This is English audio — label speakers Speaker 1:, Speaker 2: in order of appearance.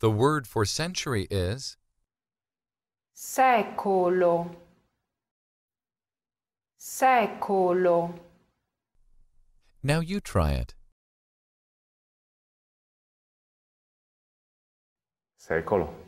Speaker 1: The word for century is
Speaker 2: secolo. Secolo.
Speaker 3: Now you try it.
Speaker 4: Secolo.